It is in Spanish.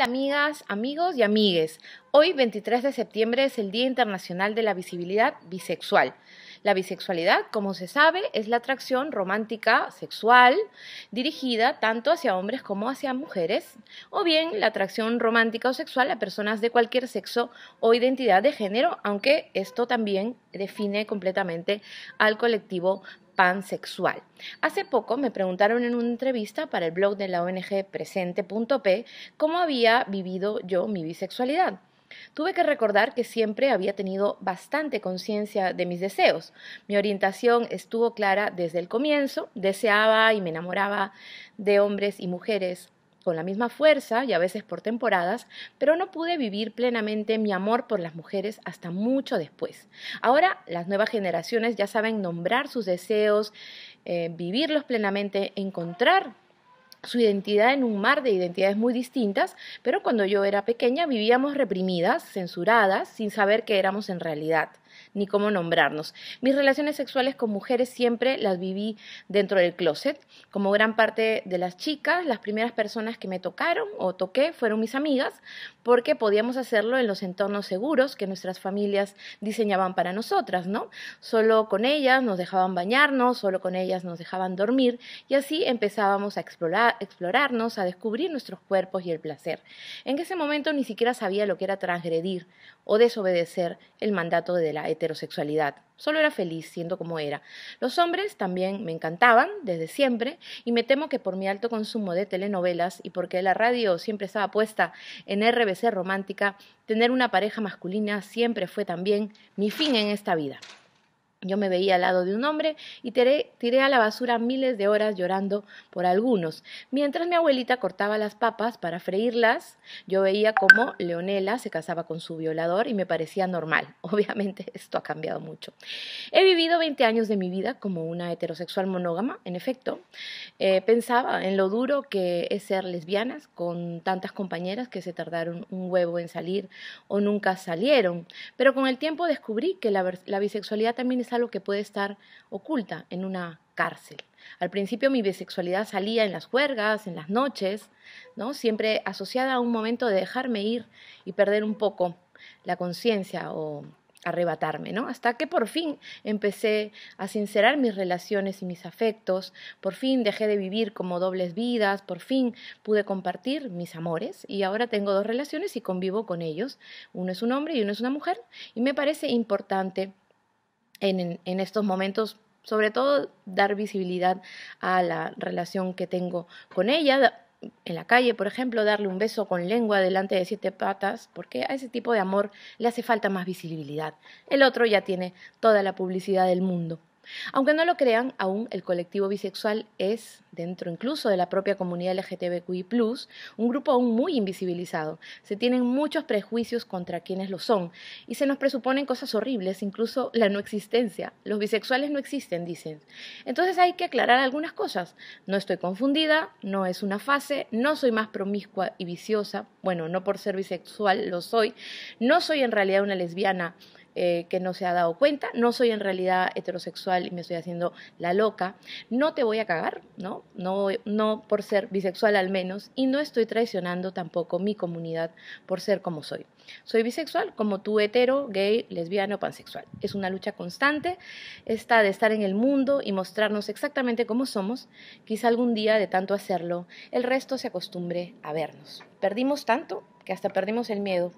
amigas, amigos y amigues? Hoy, 23 de septiembre, es el Día Internacional de la Visibilidad Bisexual. La bisexualidad, como se sabe, es la atracción romántica sexual dirigida tanto hacia hombres como hacia mujeres, o bien la atracción romántica o sexual a personas de cualquier sexo o identidad de género, aunque esto también define completamente al colectivo pansexual. Hace poco me preguntaron en una entrevista para el blog de la ONG presente.p cómo había vivido yo mi bisexualidad. Tuve que recordar que siempre había tenido bastante conciencia de mis deseos. Mi orientación estuvo clara desde el comienzo, deseaba y me enamoraba de hombres y mujeres con la misma fuerza y a veces por temporadas, pero no pude vivir plenamente mi amor por las mujeres hasta mucho después. Ahora las nuevas generaciones ya saben nombrar sus deseos, eh, vivirlos plenamente, encontrar su identidad en un mar de identidades muy distintas, pero cuando yo era pequeña vivíamos reprimidas, censuradas, sin saber qué éramos en realidad ni cómo nombrarnos. Mis relaciones sexuales con mujeres siempre las viví dentro del closet. Como gran parte de las chicas, las primeras personas que me tocaron o toqué fueron mis amigas, porque podíamos hacerlo en los entornos seguros que nuestras familias diseñaban para nosotras, ¿no? Solo con ellas nos dejaban bañarnos, solo con ellas nos dejaban dormir y así empezábamos a explorar, explorarnos, a descubrir nuestros cuerpos y el placer. En ese momento ni siquiera sabía lo que era transgredir o desobedecer el mandato de la heterosexualidad. Solo era feliz siendo como era. Los hombres también me encantaban desde siempre y me temo que por mi alto consumo de telenovelas y porque la radio siempre estaba puesta en RBC romántica, tener una pareja masculina siempre fue también mi fin en esta vida. Yo me veía al lado de un hombre y tiré, tiré, a la basura miles de horas llorando por algunos. Mientras mi abuelita cortaba las papas para freírlas, yo veía cómo Leonela se casaba con su violador y me parecía normal. Obviamente esto ha cambiado mucho. He vivido 20 años de mi vida como una heterosexual monógama, en efecto. Eh, pensaba en lo duro que es ser lesbianas con tantas compañeras que se tardaron un huevo en salir o nunca salieron. Pero con el tiempo descubrí que la, la bisexualidad también es algo que puede estar oculta en una cárcel. Al principio mi bisexualidad salía en las juergas, en las noches, ¿no? siempre asociada a un momento de dejarme ir y perder un poco la conciencia o arrebatarme, ¿no? Hasta que por fin empecé a sincerar mis relaciones y mis afectos, por fin dejé de vivir como dobles vidas, por fin pude compartir mis amores y ahora tengo dos relaciones y convivo con ellos. Uno es un hombre y uno es una mujer y me parece importante en, estos momentos sobre todo dar visibilidad a la relación que tengo con ella. En la calle, por ejemplo, darle un beso con lengua delante de siete patas, porque a ese tipo de amor le hace falta más visibilidad. El otro ya tiene toda la publicidad del mundo. Aunque no lo crean, aún el colectivo bisexual es, dentro incluso de la propia comunidad LGTBQI, un grupo aún muy invisibilizado. Se tienen muchos prejuicios contra quienes lo son y se nos presuponen cosas horribles, incluso la no existencia. Los bisexuales no existen, dicen. Entonces hay que aclarar algunas cosas. No estoy confundida, no es una fase, no soy más promiscua y viciosa. Bueno, no por ser bisexual lo soy. No soy en realidad una lesbiana eh, que no se ha dado cuenta, no soy en realidad heterosexual y me estoy haciendo la loca, no te voy a cagar, ¿no? No, no por ser bisexual al menos, y no estoy traicionando tampoco mi comunidad por ser como soy. Soy bisexual como tú, hetero, gay, lesbiano, pansexual. Es una lucha constante, esta de estar en el mundo y mostrarnos exactamente cómo somos, quizá algún día de tanto hacerlo, el resto se acostumbre a vernos. Perdimos tanto que hasta perdimos el miedo